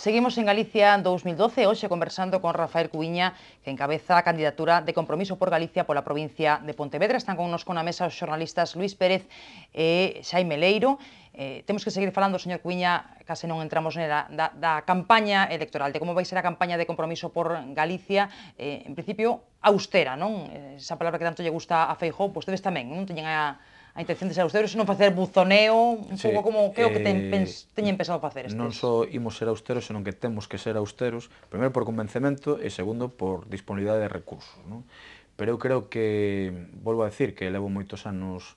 Seguimos en Galicia 2012, hoxe conversando con Rafael Cuiña, que encabeza a candidatura de compromiso por Galicia pola provincia de Pontevedra. Están con nos con a mesa os xornalistas Luis Pérez e Xaime Leiro. Eh, temos que seguir falando, señor Cuiña, case non entramos nela, da, da campaña electoral, de como vai ser a campaña de compromiso por Galicia, eh, en principio, austera, non? Eh, esa palabra que tanto lle gusta a Feijó, pois tedes tamén, non teñen a a intención de austeros, senón facer buzoneo, un sí, pouco como que é o que ten, eh, pens, teñen pensado facer estes. Non só imos ser austeros, senón que temos que ser austeros, primeiro por convencemento e segundo por disponibilidade de recursos. Non? Pero eu creo que, volvo a decir, que levo moitos anos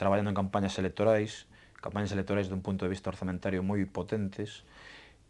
traballando en campañas electorais, campañas electorais dun punto de vista orzamentario moi potentes,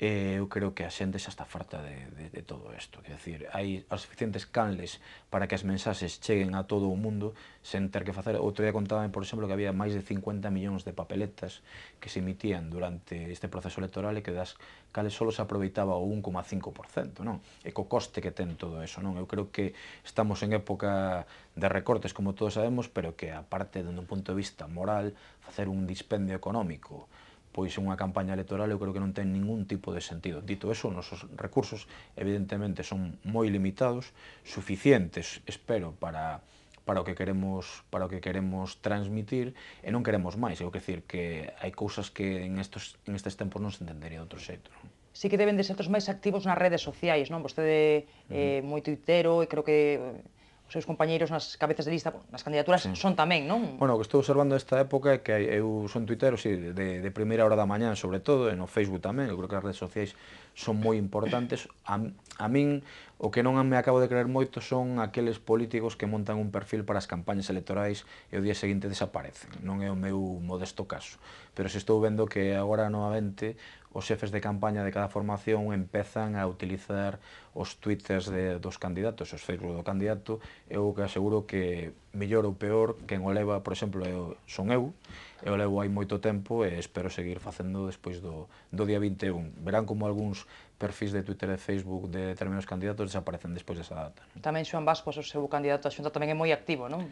eh, eu creo que a xente xa está farta de, de, de todo isto. Quer decir, hai as suficientes canles para que as mensaxes cheguen a todo o mundo sen ter que facer... Outro día contaba, por exemplo, que había máis de 50 millóns de papeletas que se emitían durante este proceso electoral e que das cales solo se aproveitaba o 1,5%, non? E co coste que ten todo eso, non? Eu creo que estamos en época de recortes, como todos sabemos, pero que aparte, dende un punto de vista moral, facer un dispendio económico pois unha campaña electoral eu creo que non ten ningún tipo de sentido. Dito eso, nosos recursos evidentemente son moi limitados, suficientes, espero, para para o que queremos para o que queremos transmitir e non queremos máis, eu quero dicir que hai cousas que en estos en estes tempos non se entendería de outro xeito. Non? sí que deben de ser os máis activos nas redes sociais, non? Vostede eh, moi tuitero e creo que os seus compañeiros nas cabezas de lista, nas candidaturas, sí. son tamén, non? Bueno, o que estou observando esta época é que eu son tuitero, sí, de, de primeira hora da mañá, sobre todo, e no Facebook tamén, eu creo que as redes sociais son moi importantes. A, a min, o que non me acabo de creer moito son aqueles políticos que montan un perfil para as campañas electorais e o día seguinte desaparecen. Non é o meu modesto caso. Pero se estou vendo que agora novamente os xefes de campaña de cada formación empezan a utilizar os twitters de, dos candidatos, os facebook do candidato, eu que aseguro que mellor ou peor, quen o leva, por exemplo, eu, son eu, eu levo hai moito tempo e espero seguir facendo despois do, do día 21. Verán como algúns perfis de Twitter e Facebook de determinados candidatos desaparecen despois desa data. Tamén Xoan Vascos, o seu candidato a xunta, tamén é moi activo, non?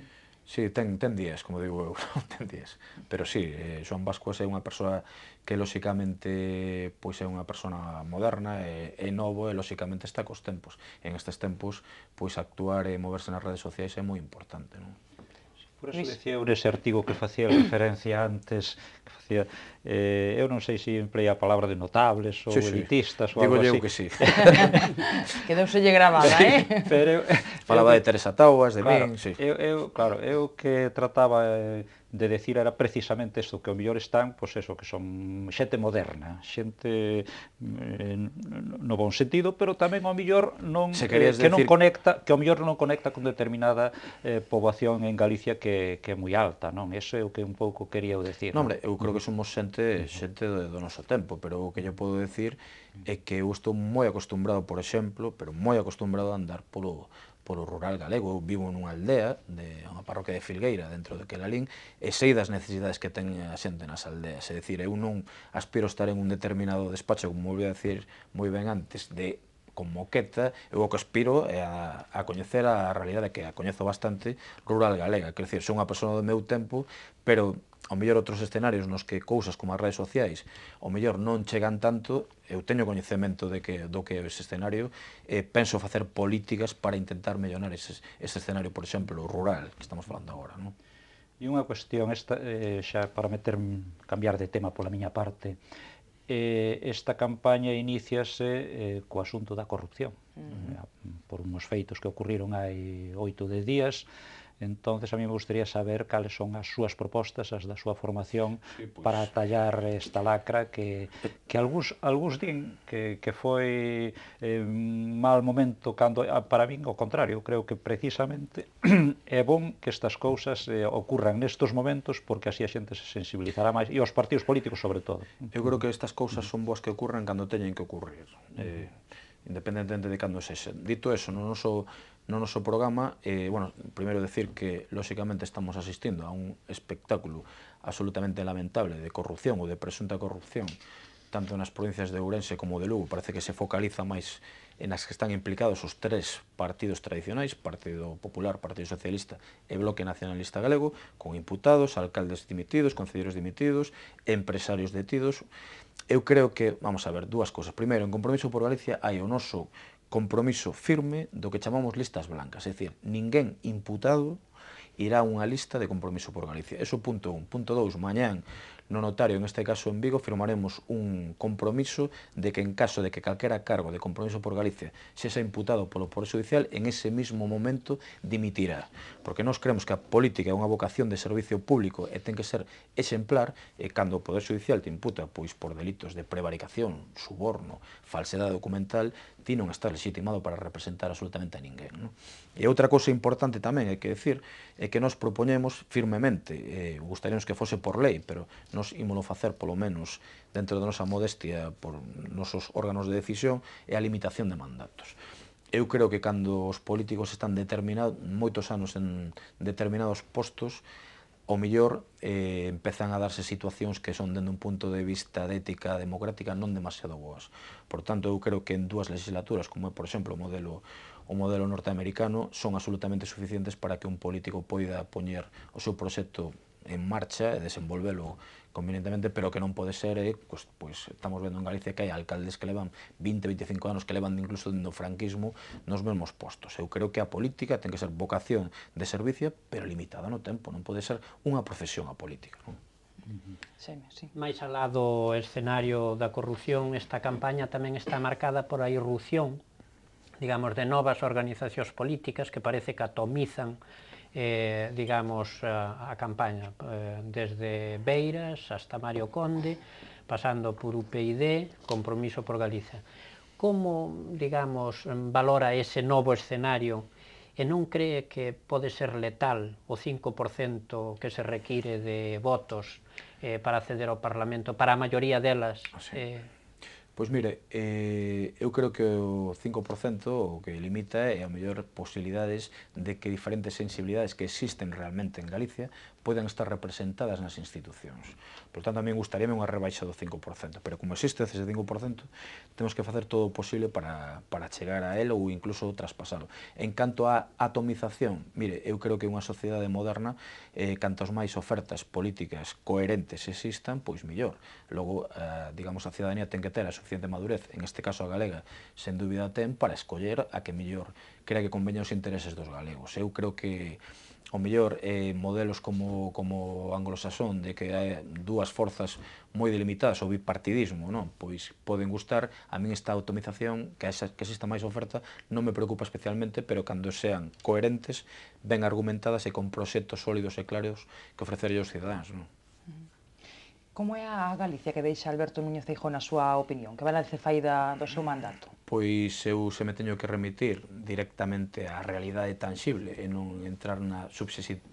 Sí, ten, ten días, como digo eu, ten días. Pero sí, eh, Joan Vascuas é unha persoa que lóxicamente pois é unha persona moderna, é, é novo e lóxicamente está cos tempos. En estes tempos, pois actuar e moverse nas redes sociais é moi importante, non? Por eso decía eu nese artigo que facía referencia antes, que facía, eh, eu non sei se emplea a palabra de notables ou sí, elitistas sí. ou algo así. Digo eu que sí. Quedouselle gravada, sí, eh? Pero eu, Falaba eu, de Teresa Tauas, de claro, min, sí. Eu, eu, claro, eu que trataba... Eh, de decir era precisamente isto, que o mellor están, pois eso, que son xente moderna, xente eh, no bon sentido, pero tamén o mellor non Se eh, que non conecta, que o mellor non conecta con determinada eh, poboación en Galicia que, que é moi alta, non? Eso é o que un pouco quería eu decir. Non, hombre, eu creo que somos xente xente do, do noso tempo, pero o que eu podo decir é que eu estou moi acostumbrado, por exemplo, pero moi acostumbrado a andar polo polo rural galego. Eu vivo nunha aldea, de unha parroquia de Filgueira, dentro de Quelalín, e sei das necesidades que ten a xente nas aldeas. É dicir, eu non aspiro a estar en un determinado despacho, como volví a decir moi ben antes, de con moqueta, eu o que aspiro é a, a coñecer a realidade que a coñezo bastante rural galega, quer dicir, son unha persoa do meu tempo, pero ao mellor outros escenarios nos que cousas como as redes sociais ao mellor non chegan tanto, eu teño coñecemento de que do que é ese escenario, e penso facer políticas para intentar mellorar ese, ese escenario, por exemplo, rural, que estamos falando agora. Non? E unha cuestión, esta, eh, xa para meter, cambiar de tema pola miña parte, eh, esta campaña iníciase eh, co asunto da corrupción, uh eh, -huh. por unhos feitos que ocurriron hai oito de días, Entonces, a mí me gustaría saber cales son as súas propostas, as da súa formación, sí, pues... Pois. para tallar esta lacra que, que algúns, algúns din que, que foi eh, mal momento cando, para min, o contrario, creo que precisamente é bon que estas cousas eh, ocurran nestos momentos porque así a xente se sensibilizará máis, e os partidos políticos sobre todo. Eu creo que estas cousas son boas que ocurran cando teñen que ocurrir. Eh, independentemente de cando sexen. Dito eso, no noso no noso programa, eh, bueno, primeiro decir que, lóxicamente, estamos asistindo a un espectáculo absolutamente lamentable de corrupción ou de presunta corrupción tanto nas provincias de Ourense como de Lugo, parece que se focaliza máis en as que están implicados os tres partidos tradicionais, Partido Popular, Partido Socialista e Bloque Nacionalista Galego, con imputados, alcaldes dimitidos, concelleiros dimitidos, empresarios detidos. Eu creo que, vamos a ver, dúas cousas. Primeiro, en Compromiso por Galicia hai o noso compromiso firme do que chamamos listas blancas, é dicir, ninguén imputado irá a unha lista de compromiso por Galicia. Eso punto un. Punto dous, mañán no notario, en este caso en Vigo, firmaremos un compromiso de que en caso de que calquera cargo de compromiso por Galicia sexa imputado polo Poder Judicial, en ese mismo momento dimitirá. Porque nós creemos que a política é unha vocación de servicio público e ten que ser exemplar e cando o Poder Judicial te imputa pois por delitos de prevaricación, suborno, falsedade documental, ti non estás legitimado para representar absolutamente a ninguén. Non? E outra cousa importante tamén hai que decir é que nos propoñemos firmemente, eh, gustaríamos que fose por lei, pero nos ímolo facer polo menos dentro da nosa modestia por nosos órganos de decisión é a limitación de mandatos. Eu creo que cando os políticos están determinados moitos anos en determinados postos, o mellor eh, empezan a darse situacións que son dende un punto de vista de ética democrática non demasiado boas. Por tanto, eu creo que en dúas legislaturas, como é, por exemplo, o modelo o modelo norteamericano, son absolutamente suficientes para que un político poida poñer o seu proxecto en marcha e desenvolvelo convenientemente, pero que non pode ser, eh, pues, pues, estamos vendo en Galicia que hai alcaldes que levan 20, 25 anos, que levan incluso do franquismo nos mesmos postos. Eu creo que a política ten que ser vocación de servicio, pero limitada no tempo, non pode ser unha profesión a política. Non? Xeme, sí. Máis alá do escenario da corrupción, esta campaña tamén está marcada por a irrupción, digamos, de novas organizacións políticas que parece que atomizan eh, digamos, a, eh, a campaña, eh, desde Beiras hasta Mario Conde, pasando por UPyD, Compromiso por Galiza. Como, digamos, valora ese novo escenario e non cree que pode ser letal o 5% que se require de votos eh, para acceder ao Parlamento, para a maioría delas? Ah, sí. Eh, Pois mire, eh, eu creo que o 5% o que limita é a mellor posibilidades de que diferentes sensibilidades que existen realmente en Galicia poden estar representadas nas institucións. Por tanto, a mí gustaríame unha rebaixa do 5%, pero como existe ese 5%, temos que facer todo o posible para, para chegar a él ou incluso traspasalo. En canto á atomización, mire, eu creo que unha sociedade moderna, eh, cantos máis ofertas políticas coherentes existan, pois mellor. Logo, eh, digamos, a ciudadanía ten que ter a suficiente madurez, en este caso a galega, sen dúbida ten, para escoller a que mellor crea que convenha os intereses dos galegos. Eu creo que o mellor eh, modelos como, como anglosaxón de que hai dúas forzas moi delimitadas o bipartidismo, non? pois poden gustar, a min esta automización que, esa, que exista máis oferta non me preocupa especialmente, pero cando sean coherentes, ben argumentadas e con proxectos sólidos e claros que ofrecerlle aos cidadáns. Non? Como é a Galicia que deixa Alberto Núñez Feijóo na súa opinión? Que balance fai da, do seu mandato? Pois eu se me teño que remitir directamente á realidade tangible e non entrar na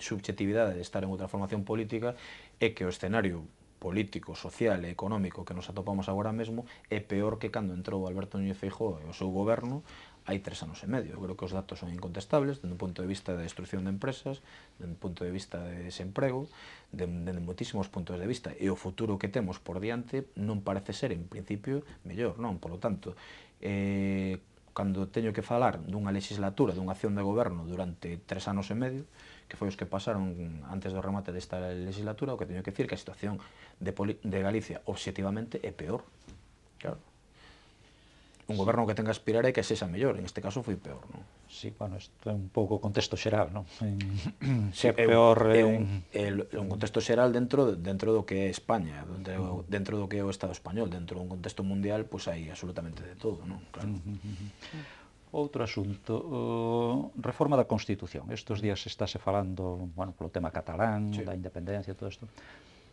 subxectividade de estar en outra formación política é que o escenario político, social e económico que nos atopamos agora mesmo é peor que cando entrou Alberto Núñez Feijóo e o seu goberno hai tres anos e medio. Eu creo que os datos son incontestables dende o punto de vista da destrucción de empresas, dende o punto de vista de desemprego, dende de moitísimos puntos de vista. E o futuro que temos por diante non parece ser, en principio, mellor, non? Por lo tanto, eh, cando teño que falar dunha legislatura, dunha acción de goberno durante tres anos e medio, que foi os que pasaron antes do remate desta legislatura, o que teño que decir que a situación de, de Galicia objetivamente é peor un goberno que tenga que aspirar é que sexa mellor, en este caso foi peor, non? Sí, bueno, isto é un pouco contexto xeral, non? En, se é peor... É un, é un, é un contexto xeral dentro dentro do que é España, dentro, dentro do que é o Estado español, dentro dun contexto mundial, pois pues, hai absolutamente de todo, non? Claro. Outro asunto, uh, reforma da Constitución. Estos días estáse falando, bueno, polo tema catalán, sí. da independencia, todo isto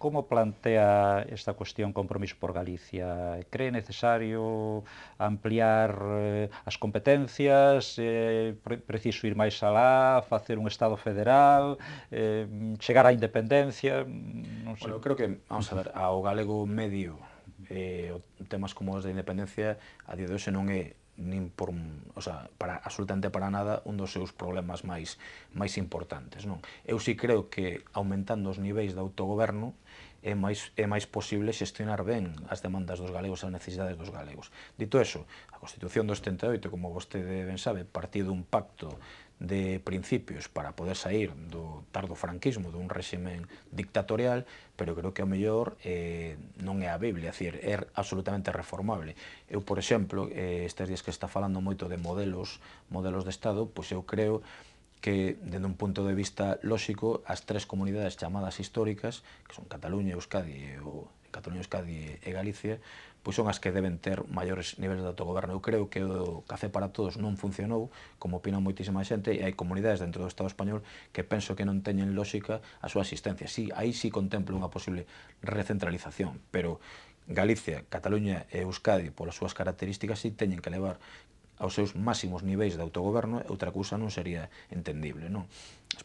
como plantea esta cuestión Compromiso por Galicia? Cree necesario ampliar eh, as competencias? Eh, pre preciso ir máis alá? Facer un Estado federal? Eh, chegar á independencia? Mm, non sei. Bueno, creo que, vamos a ver, ao galego medio eh, temas como os de independencia a día de hoxe non é nin por, o sea, para, absolutamente para nada un dos seus problemas máis máis importantes, non? Eu si creo que aumentando os niveis de autogoverno é máis, é máis posible xestionar ben as demandas dos galegos e as necesidades dos galegos. Dito eso, a Constitución do 78, como vostede ben sabe, partiu dun pacto de principios para poder sair do tardo franquismo, dun réximen dictatorial, pero creo que ao mellor eh, non é a Biblia, decir, é absolutamente reformable. Eu, por exemplo, eh, estes días que está falando moito de modelos, modelos de Estado, pois eu creo que, dende un punto de vista lóxico, as tres comunidades chamadas históricas, que son Cataluña, Euskadi e o Cataluña, Euskadi e Galicia, pois son as que deben ter maiores niveles de autogoberno. Eu creo que o café para todos non funcionou, como opina moitísima xente, e hai comunidades dentro do Estado español que penso que non teñen lógica a súa existencia. Sí, aí sí contemplo unha posible recentralización, pero Galicia, Cataluña e Euskadi, polas súas características, sí teñen que levar aos seus máximos niveis de autogoberno, outra cousa non sería entendible, non?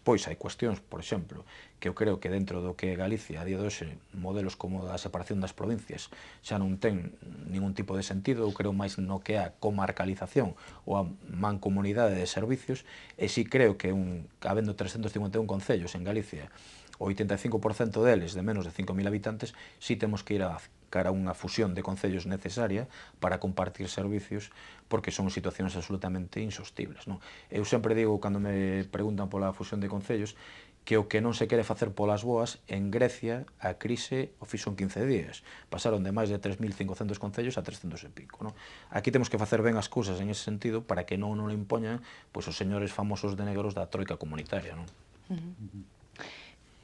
Pois hai cuestións, por exemplo, que eu creo que dentro do que é Galicia, a día de hoxe, modelos como a separación das provincias xa non ten ningún tipo de sentido, eu creo máis no que é a comarcalización ou a mancomunidade de servicios, e si creo que un, habendo 351 concellos en Galicia, o 85% deles de menos de 5.000 habitantes, si temos que ir a cara a unha fusión de concellos necesaria para compartir servicios porque son situacións absolutamente insostibles. Non? Eu sempre digo, cando me preguntan pola fusión de concellos, que o que non se quere facer polas boas, en Grecia a crise o fixo en 15 días. Pasaron de máis de 3.500 concellos a 300 e pico. Non? Aquí temos que facer ben as cousas en ese sentido para que non o impoñan pois, os señores famosos de negros da troika comunitaria. Non? Uh -huh.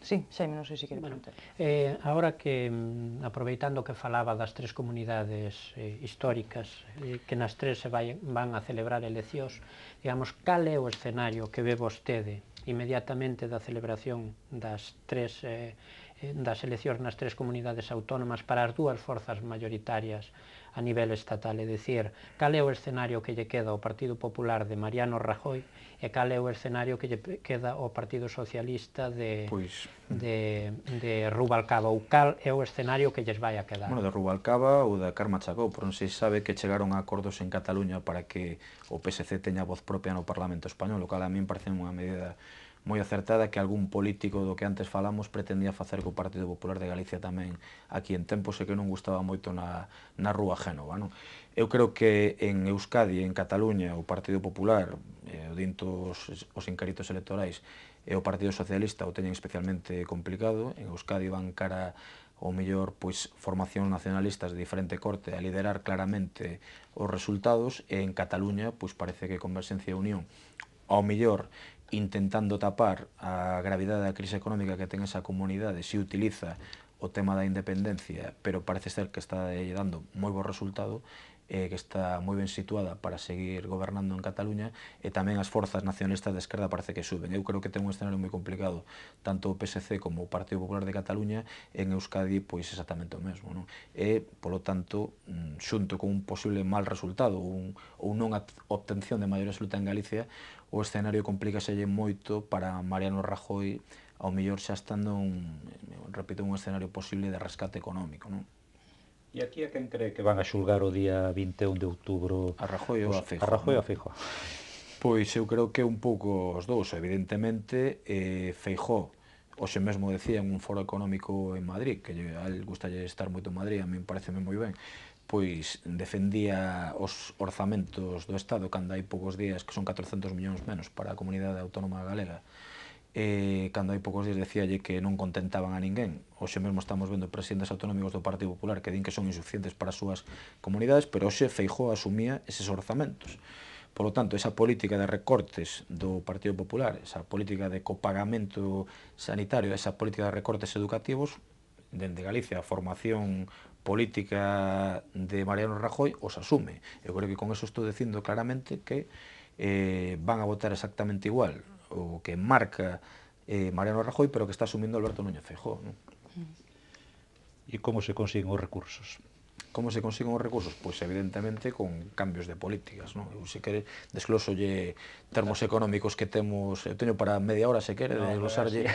Sí, Xaime, non sei se quere bueno, eh, Ahora que, mm, aproveitando que falaba das tres comunidades eh, históricas, eh, que nas tres se vai, van a celebrar eleccións, digamos, cal é o escenario que ve vostede inmediatamente da celebración das tres eh, eh das eleccións nas tres comunidades autónomas para as dúas forzas mayoritarias a nivel estatal, é dicir, cal é o escenario que lle queda ao Partido Popular de Mariano Rajoy e cal é o escenario que lle queda ao Partido Socialista de, pois. de, de Rubalcaba, ou cal é o escenario que lles vai a quedar. Bueno, de Rubalcaba ou da Carma Chacó, por non se sabe que chegaron a acordos en Cataluña para que o PSC teña voz propia no Parlamento Español, o cal a min parece unha medida moi acertada que algún político do que antes falamos pretendía facer co Partido Popular de Galicia tamén aquí en tempos e que non gustaba moito na, na Rúa Génova. Non? Eu creo que en Euskadi, en Cataluña, o Partido Popular, eh, o dinto os, os encaritos electorais, e o Partido Socialista o teñen especialmente complicado. En Euskadi van cara ou mellor pois formacións nacionalistas de diferente corte a liderar claramente os resultados e en Cataluña pois parece que Converxencia e Unión ao mellor intentando tapar a gravidade da crise económica que ten esa comunidade, se utiliza o tema da independencia, pero parece ser que está dando moi bo resultado, eh, que está moi ben situada para seguir gobernando en Cataluña, e tamén as forzas nacionalistas de esquerda parece que suben. Eu creo que ten un escenario moi complicado, tanto o PSC como o Partido Popular de Cataluña, en Euskadi, pois exactamente o mesmo. Non? E, polo tanto, mm, xunto con un posible mal resultado ou, un, ou non obtención de maioría absoluta en Galicia, o escenario complícaselle moito para Mariano Rajoy ao mellor xa estando un, repito, un escenario posible de rescate económico, non? E aquí a quen cree que van a xulgar o día 21 de outubro? A Rajoy ou a Feijóo. A Rajoy ou a Feijóo. Pois eu creo que un pouco os dous, evidentemente, eh, Feijóo xe mesmo decía en un foro económico en Madrid, que a él gustalle estar moito en Madrid, a mí parece moi ben, pois defendía os orzamentos do Estado cando hai poucos días, que son 400 millóns menos para a comunidade autónoma galega, eh, cando hai poucos días decíalle que non contentaban a ninguén. Hoxe mesmo estamos vendo presidentes autonómicos do Partido Popular que din que son insuficientes para as súas comunidades, pero hoxe Feijó asumía eses orzamentos. Por lo tanto, esa política de recortes do Partido Popular, esa política de copagamento sanitario, esa política de recortes educativos, dende Galicia, a formación política de Mariano Rajoy os asume. Eu creo que con eso estou dicindo claramente que eh, van a votar exactamente igual o que marca eh, Mariano Rajoy, pero que está asumiendo Alberto Núñez Feijóo. ¿Y cómo se consiguen los recursos? Como se consiguen os recursos? Pois evidentemente con cambios de políticas, non? Eu se quere desglosolle termos económicos que temos, eu teño para media hora se quere no, desglosarlle.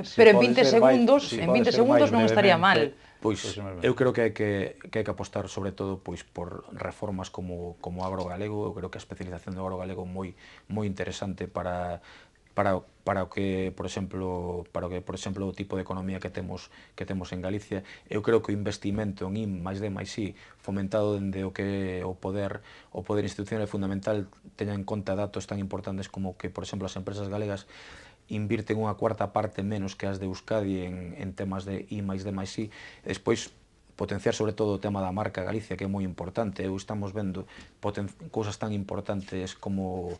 si Pero en 20 segundos, vai, si en 20 segundos non estaría mal. Pois eu creo que hai que que hai que apostar sobre todo pois por reformas como como agro galego, eu creo que a especialización do agro galego moi moi interesante para para para o que, por exemplo, para o que, por exemplo, o tipo de economía que temos que temos en Galicia. Eu creo que o investimento en I+D+I máis de máis I, fomentado dende o que o poder o poder institucional é fundamental teña en conta datos tan importantes como que, por exemplo, as empresas galegas invirten unha cuarta parte menos que as de Euskadi en, en temas de I máis de máis I. Despois, potenciar sobre todo o tema da marca Galicia, que é moi importante. Eu estamos vendo cousas tan importantes como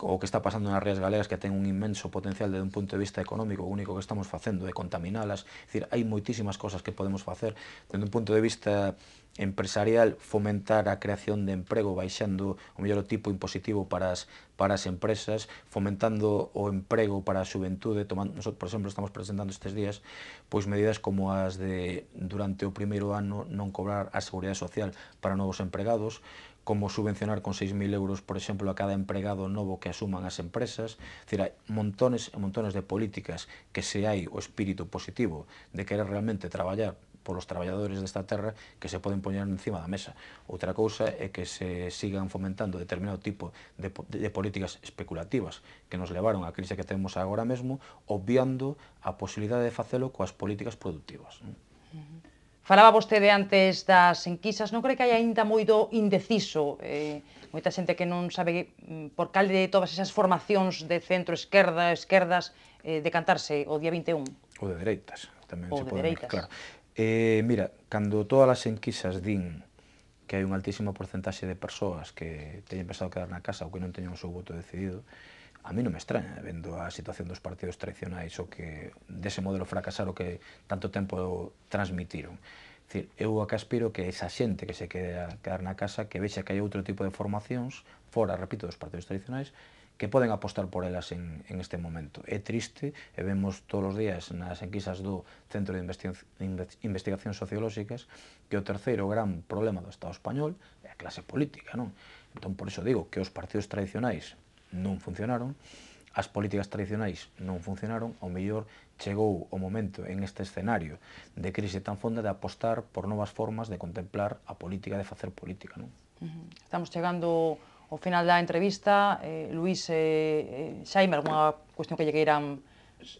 o que está pasando nas rías galegas que ten un inmenso potencial desde un punto de vista económico, o único que estamos facendo é contaminalas, é dicir, hai moitísimas cosas que podemos facer desde un punto de vista empresarial fomentar a creación de emprego baixando o mellor o tipo impositivo para as, para as empresas, fomentando o emprego para a xuventude, tomando, por exemplo, estamos presentando estes días pois medidas como as de durante o primeiro ano non cobrar a seguridade social para novos empregados, como subvencionar con 6.000 euros, por exemplo, a cada empregado novo que asuman as empresas. É Decir, hai montones e montones de políticas que se hai o espírito positivo de querer realmente traballar polos traballadores desta terra que se poden poñer encima da mesa. Outra cousa é que se sigan fomentando determinado tipo de, de políticas especulativas que nos levaron á crise que temos agora mesmo, obviando a posibilidade de facelo coas políticas productivas. Uh -huh. Falaba vostede antes das enquisas, non cree que hai ainda moito indeciso, eh, moita xente que non sabe mm, por cal de todas esas formacións de centro, esquerda, esquerdas, eh, decantarse o día 21? O de dereitas, tamén o se de pode dereitas. Ver, claro. Eh, mira, cando todas as enquisas din que hai un altísimo porcentaxe de persoas que teñen pensado quedar na casa ou que non teñen o seu voto decidido, a mí non me extraña, vendo a situación dos partidos tradicionais o que dese modelo fracasar o que tanto tempo transmitiron. Decir, eu a que aspiro que esa xente que se quede a quedar na casa que vexa que hai outro tipo de formacións fora, repito, dos partidos tradicionais que poden apostar por elas en, en este momento. É triste, e vemos todos os días nas enquisas do Centro de Investigación Sociolóxicas que o terceiro gran problema do Estado español é a clase política, non? Entón, por iso digo que os partidos tradicionais non funcionaron, as políticas tradicionais non funcionaron, ao mellor chegou o momento en este escenario de crise tan fonda de apostar por novas formas de contemplar a política, de facer política. Non? Estamos chegando ao final da entrevista. Eh, Luís, eh, eh xa hai alguna cuestión que lle queiran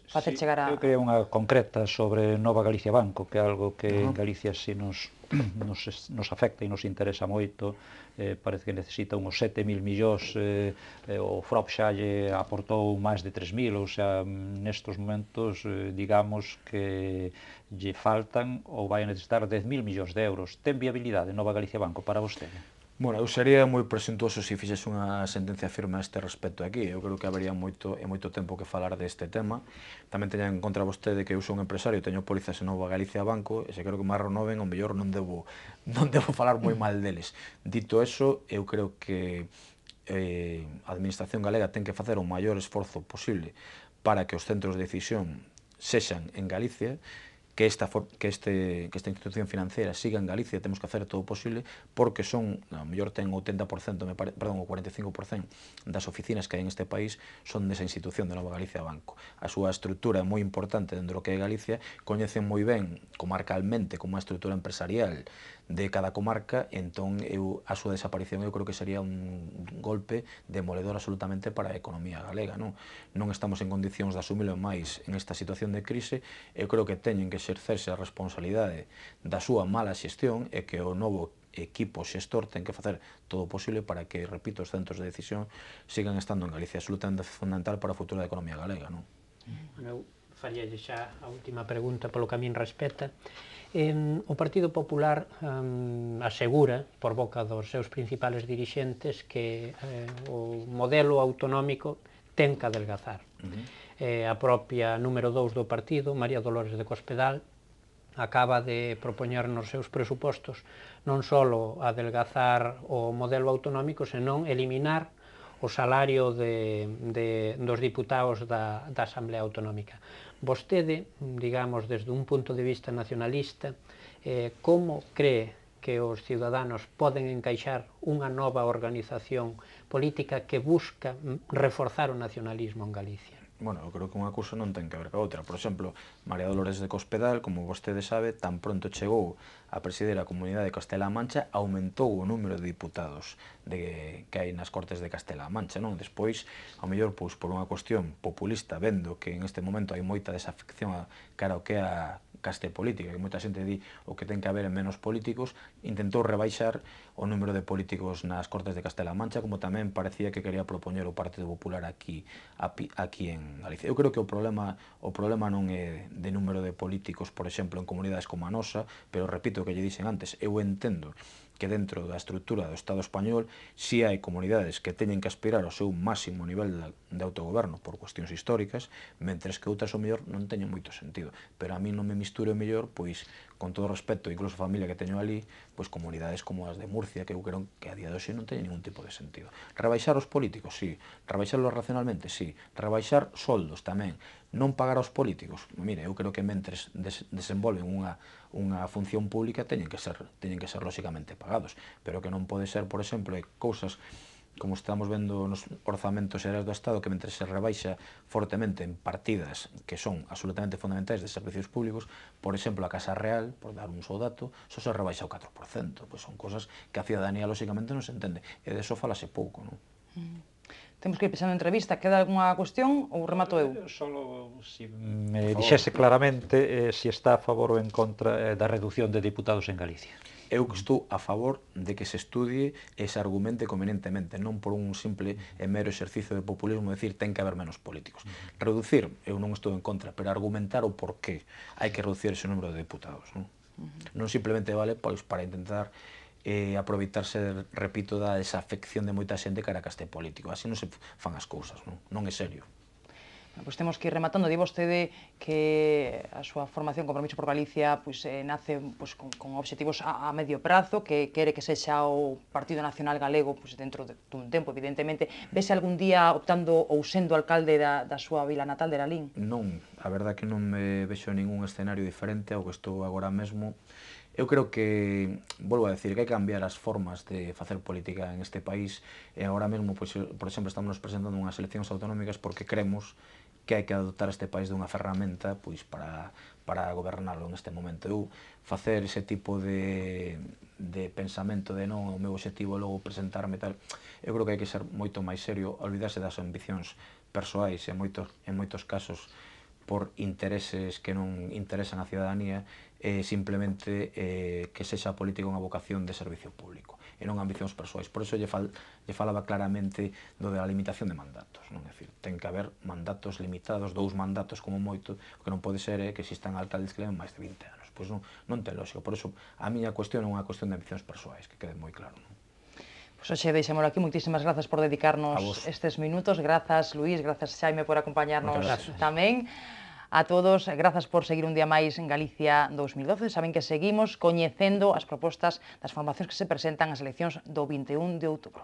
facer sí, chegar a... Eu quería unha concreta sobre Nova Galicia Banco, que é algo que uh -huh. en Galicia si nos, nos, nos afecta e nos interesa moito. Eh, parece que necesita uns 7.000 millóns, eh, eh, o FROP xa lle aportou máis de 3.000, ou sea, nestos momentos, eh, digamos que lle faltan ou vai necesitar necesitar 10.000 millóns de euros. Ten viabilidade Nova Galicia Banco para vostede? Bueno, eu sería moi presuntuoso se fixes unha sentencia firme a este respecto aquí. Eu creo que habería moito e moito tempo que falar deste tema. Tamén teñan en contra vostede que eu sou un empresario, teño polizas en Nova Galicia Banco, e se creo que máis renoven, o mellor non debo, non debo falar moi mal deles. Dito eso, eu creo que eh, a Administración Galega ten que facer o maior esforzo posible para que os centros de decisión sexan en Galicia, que esta, que, este, que esta institución financiera siga en Galicia, temos que hacer todo o posible, porque son, a mellor ten o 80%, me pare, perdón, o 45% das oficinas que hai en este país son desa institución de Nova Galicia Banco. A súa estrutura é moi importante dentro do que é Galicia, coñecen moi ben comarcalmente como a estrutura empresarial de cada comarca, entón eu a súa desaparición eu creo que sería un golpe demoledor absolutamente para a economía galega, non? Non estamos en condicións de asumilo máis en esta situación de crise, eu creo que teñen que exercerse a responsabilidade da súa mala xestión e que o novo equipo xestor ten que facer todo o posible para que, repito, os centros de decisión sigan estando en Galicia, absolutamente fundamental para o futuro da economía galega, non? Eu faría xa a última pregunta polo que a min respecta. Eh, o Partido Popular eh, asegura, por boca dos seus principales dirixentes, que eh, o modelo autonómico ten que adelgazar. Uh -huh. eh, a propia número 2 do partido, María Dolores de Cospedal, acaba de propoñer nos seus presupostos non só adelgazar o modelo autonómico, senón eliminar o salario de, de, dos diputados da, da Asamblea Autonómica. Vostede, digamos, desde un punto de vista nacionalista, eh, como cree que os ciudadanos poden encaixar unha nova organización política que busca mm, reforzar o nacionalismo en Galicia? bueno, eu creo que unha cousa non ten que ver ca outra. Por exemplo, María Dolores de Cospedal, como vostede sabe, tan pronto chegou a presidir a Comunidade de Castela-A Mancha, aumentou o número de diputados de, que hai nas Cortes de Castela-A Mancha. Non? Despois, ao mellor, pois, por unha cuestión populista, vendo que en este momento hai moita desafección a, cara ao que a caste política, que moita xente di o que ten que haber en menos políticos, intentou rebaixar o número de políticos nas Cortes de Castela Mancha, como tamén parecía que quería propoñer o Partido Popular aquí aquí en Galicia. Eu creo que o problema o problema non é de número de políticos, por exemplo, en comunidades como a nosa, pero repito o que lle dixen antes, eu entendo que dentro da estrutura do Estado español si hai comunidades que teñen que aspirar ao seu máximo nivel de autogoverno por cuestións históricas, mentres que outras o mellor non teñen moito sentido. Pero a mí non me o mellor pois con todo respeto, incluso familia que teño ali, pois comunidades como as de Murcia, que eu creo que a día de hoxe non teñen ningún tipo de sentido. Rebaixar os políticos, sí. Rebaixarlos racionalmente, sí. Rebaixar soldos tamén. Non pagar aos políticos. Mire, eu creo que mentres des desenvolven unha, unha función pública teñen que ser, teñen que ser lóxicamente pagados. Pero que non pode ser, por exemplo, cousas como estamos vendo nos orzamentos xerais do Estado, que mentre se rebaixa fortemente en partidas que son absolutamente fundamentais de servicios públicos, por exemplo, a Casa Real, por dar un só dato, só se rebaixa o 4%, pois son cosas que a ciudadanía, lóxicamente, non se entende, e de iso falase pouco, non? Mm. Temos que ir pensando en entrevista, queda algunha cuestión ou remato eu? Eh, solo se si mm, me eh, dixese claramente eh, se si está a favor ou en contra eh, da reducción de diputados en Galicia. Eu que estou a favor de que se estudie ese argumento convenientemente, non por un simple e mero exercicio de populismo, de decir ten que haber menos políticos. Reducir, eu non estou en contra, pero argumentar o porqué hai que reducir ese número de diputados. Non, non simplemente vale pois, para intentar e aproveitarse, repito, da desafección de moita xente cara a caste político. Así non se fan as cousas, non, non é serio. Pois temos que ir rematando, di vostede que a súa formación Compromiso por Galicia pois, eh, nace pois, con, con objetivos a, a medio prazo, que quere que sexa o Partido Nacional Galego pois, dentro de, dun tempo, evidentemente. Vese algún día optando ou sendo alcalde da, da súa vila natal de Lalín? Non, a verdad que non me vexo ningún escenario diferente ao que estou agora mesmo Eu creo que, volvo a decir, que hai que cambiar as formas de facer política en este país e agora mesmo, pois, eh, por exemplo, estamos presentando unhas eleccións autonómicas porque cremos que hai que adoptar este país dunha ferramenta pois para, para gobernarlo neste momento. Eu facer ese tipo de, de pensamento de non, o meu objetivo logo presentarme tal, eu creo que hai que ser moito máis serio, olvidarse das ambicións persoais en moitos, en moitos casos por intereses que non interesan a ciudadanía eh, simplemente eh, que sexa política unha vocación de servicio público e non ambicións persoais. Por iso lle, fal, lle falaba claramente do da limitación de mandatos. Non? É dicir, ten que haber mandatos limitados, dous mandatos como moito, o que non pode ser é que existan alcaldes que leven máis de 20 anos. Pois non, non ten lógico. Por iso a miña cuestión é unha cuestión de ambicións persoais, que quede moi claro. Non? pues, oxe, deixémolo aquí. Moitísimas grazas por dedicarnos estes minutos. Grazas, Luís, grazas, Xaime, por acompañarnos tamén. A todos, grazas por seguir un día máis en Galicia 2012. Saben que seguimos coñecendo as propostas das formacións que se presentan ás eleccións do 21 de outubro.